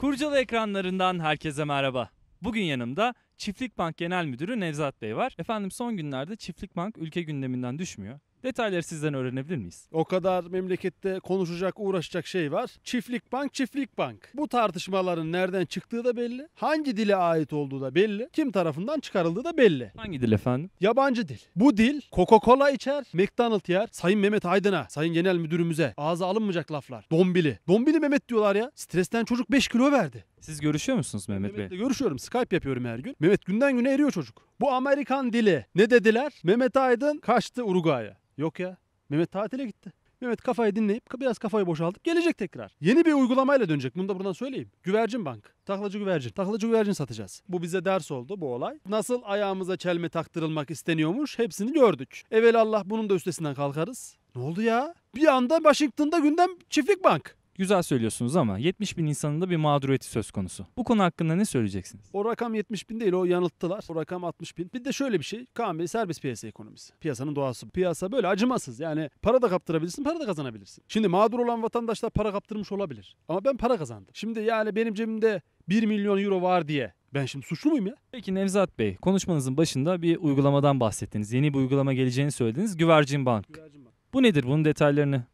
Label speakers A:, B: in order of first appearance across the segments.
A: Kurcalı ekranlarından herkese merhaba. Bugün yanımda Çiftlik Bank Genel Müdürü Nevzat Bey var. Efendim son günlerde Çiftlik Bank ülke gündeminden düşmüyor. Detayları sizden
B: öğrenebilir miyiz? O kadar memlekette konuşacak, uğraşacak şey var. Çiftlik bank, çiftlik bank. Bu tartışmaların nereden çıktığı da belli. Hangi dile ait olduğu da belli. Kim tarafından çıkarıldığı da belli. Hangi dil efendim? Yabancı dil. Bu dil Coca-Cola içer, McDonald yer. Sayın Mehmet Aydın'a, Sayın Genel Müdürümüze ağza alınmayacak laflar. Dombili. Dombili Mehmet diyorlar ya. Stresten çocuk 5 kilo verdi. Siz görüşüyor musunuz Mehmet Bey? görüşüyorum. Skype yapıyorum her gün. Mehmet günden güne eriyor çocuk. Bu Amerikan dili ne dediler? Mehmet Aydın kaçtı Uruguay'a. Yok ya. Mehmet tatile gitti. Mehmet kafayı dinleyip biraz kafayı boşaltıp gelecek tekrar. Yeni bir uygulamayla dönecek. Bunu da buradan söyleyeyim. Güvercin Bank. Taklacı güvercin. Taklacı güvercin satacağız. Bu bize ders oldu bu olay. Nasıl ayağımıza çelme taktırılmak isteniyormuş hepsini gördük. Evelallah bunun da üstesinden kalkarız. Ne oldu ya? Bir anda Washington'da gündem çiftlik bank. Güzel söylüyorsunuz ama 70 bin insanın
A: da bir mağduriyeti söz konusu. Bu konu hakkında ne söyleyeceksiniz?
B: O rakam 70 bin değil o yanılttılar. O rakam 60 bin. Bir de şöyle bir şey. Kaan Bey serbest piyasa ekonomisi. Piyasanın doğası. Piyasa böyle acımasız. Yani para da kaptırabilirsin para da kazanabilirsin. Şimdi mağdur olan vatandaşlar para kaptırmış olabilir. Ama ben para kazandım. Şimdi yani benim cebimde 1 milyon euro var diye ben şimdi suçlu muyum ya? Peki Nevzat Bey
A: konuşmanızın başında bir uygulamadan bahsettiniz. Yeni bir uygulama geleceğini söylediniz. Güvercin Bank. Güvercin Bank. Bu nedir? Bunun detaylarını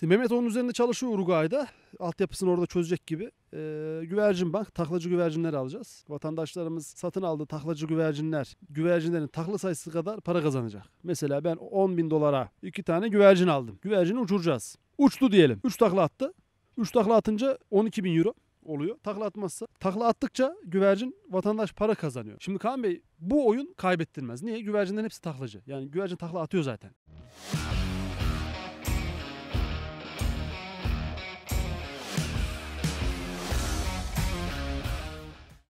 B: Şimdi Mehmet onun üzerinde çalışıyor Uruguay'da. Altyapısını orada çözecek gibi. Ee, güvercin bank, taklacı güvercinler alacağız. Vatandaşlarımız satın aldığı taklacı güvercinler, güvercinlerin takla sayısı kadar para kazanacak. Mesela ben 10 bin dolara iki tane güvercin aldım. Güvercini uçuracağız. Uçtu diyelim. 3 takla attı. 3 takla atınca 12 bin euro oluyor. Takla atmazsa. Takla attıkça güvercin vatandaş para kazanıyor. Şimdi Kaan Bey bu oyun kaybettirmez. Niye? güvercinden hepsi taklacı. Yani güvercin takla atıyor zaten.